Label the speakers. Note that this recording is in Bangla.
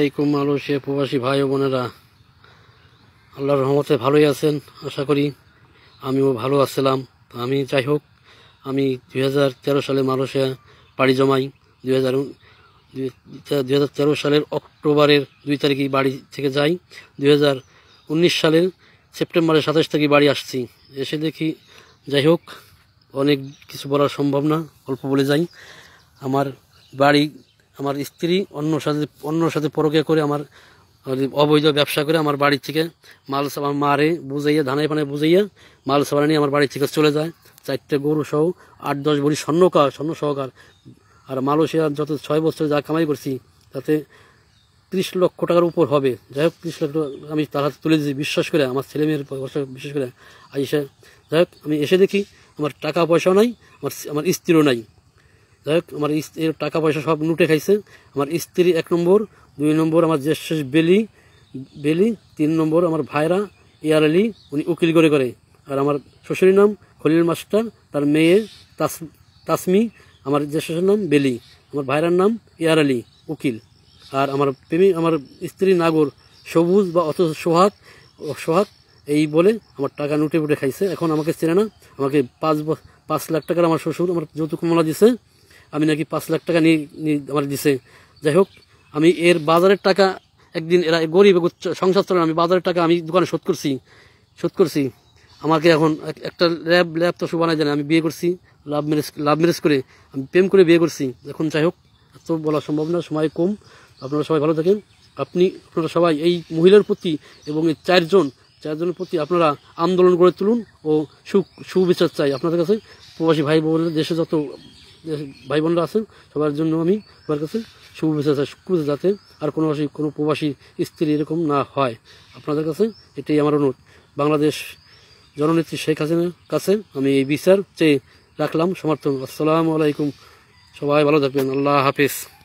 Speaker 1: আলাইকুম মালয়েশিয়া প্রবাসী ভাই ও বোনেরা আল্লাহর রহমতে ভালোই আছেন আশা করি আমিও ভালো আছিলাম আমি যাই হোক আমি দুই সালে মালয়েশিয়া পাড়ি জমাই দুই হাজার সালের অক্টোবরের দুই তারিখে বাড়ি থেকে যাই দুই সালের সেপ্টেম্বরের সাতাশ তারিখে বাড়ি আসছি এসে দেখি যাই হোক অনেক কিছু বলা সম্ভব না অল্প বলে যাই আমার বাড়ি আমার স্ত্রী অন্য সাথে অন্যর সাথে পরকে করে আমার অবৈধ ব্যবসা করে আমার বাড়ি থেকে মাল সাবান মারে বুঝাইয়া ধানে পানায় বুঝাইয়া মাল সাবান নিয়ে আমার বাড়ি থেকে চলে যায় চারটে গরু সহ আট দশ ভরি স্বর্ণকার স্বর্ণ সহকার আর মালয়েশিয়ার যত ছয় বছর যা কামাই করছি তাতে ত্রিশ লক্ষ টাকার উপর হবে যাই হোক ত্রিশ লক্ষ আমি তার হাতে তুলে দিয়েছি বিশ্বাস করে আমার ছেলে মেয়ের বিশ্বাস করে আইসা এসে যাই হোক আমি এসে দেখি আমার টাকা পয়সাও নাই আমার আমার স্ত্রীও নাই যাই হোক আমার স্ত্রীর টাকা পয়সা সব লুটে খাইছে আমার স্ত্রী এক নম্বর দুই নম্বর আমার জ্যেষ্ঠ বেলি বেলি তিন নম্বর আমার ভাইরা ইয়ার আলী উনি উকিল করে করে আর আমার শ্বশুরের নাম খলিল মাস্টার তার মেয়ে তাস তাসমি আমার জ্যেষ্ঠের নাম বেলি আমার ভাইরার নাম ইয়ার আলী উকিল আর আমার প্রেমী আমার স্ত্রী নাগর সবুজ বা অত সোহাগ সোহাগ এই বলে আমার টাকা নুটে ফুটে খাইছে এখন আমাকে চেনে না আমাকে পাঁচ পাঁচ লাখ টাকার আমার শ্বশুর আমার যৌতুক মামলা দিছে আমি নাকি পাঁচ লাখ টাকা নিয়ে আমার দিছে যাই হোক আমি এর বাজারের টাকা একদিন এরা গরিব সংসার চলে আমি বাজারের টাকা আমি দোকানে শোধ করছি শোধ করছি আমাকে এখন একটা ল্যাব ল্যাব তো শুভ জানে আমি বিয়ে করছি লাভ ম্যারেজ লাভ ম্যারেজ করে আমি প্রেম করে বিয়ে করছি এখন যাই হোক এত বলা সম্ভব না সময় কম আপনারা সবাই ভালো থাকেন আপনি আপনারা সবাই এই মহিলার প্রতি এবং এই চারজন চারজনের প্রতি আপনারা আন্দোলন গড়ে তুলুন ও সু সুবিচার চাই আপনাদের কাছে প্রবাসী ভাই বোনের দেশে যত ভাই বোনরা আছেন সবার জন্য আমি আমার কাছে শুভেচ্ছা চাই যাতে আর কোনো কোনো প্রবাসী স্ত্রী এরকম না হয় আপনাদের কাছে এটাই আমার অনুরোধ বাংলাদেশ জননেত্রী শেখ হাসিনার কাছে আমি এই বিচার চেয়ে রাখলাম সমর্থন আসসালামু আলাইকুম সবাই ভালো থাকবেন আল্লাহ হাফিজ